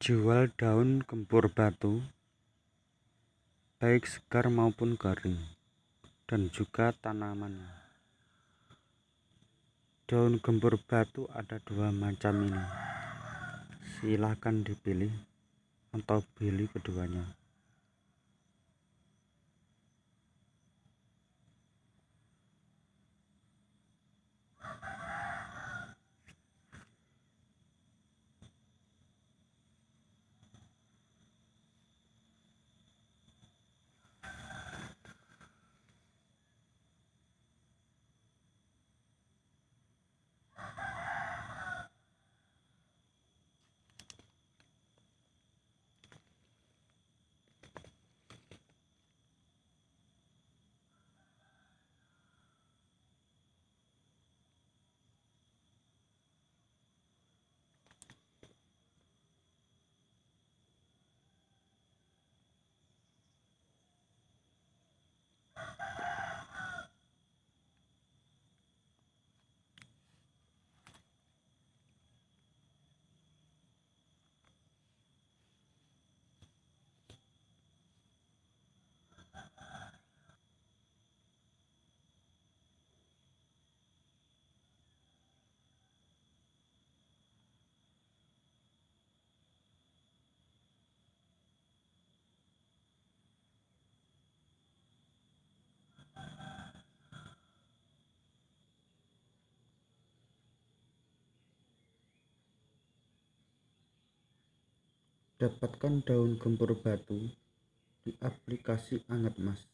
Jual daun gempur batu, baik segar maupun kering, dan juga tanaman. Daun gempur batu ada dua macam ini. Silahkan dipilih atau beli keduanya. Dapatkan daun gempur batu di aplikasi Anget Mas.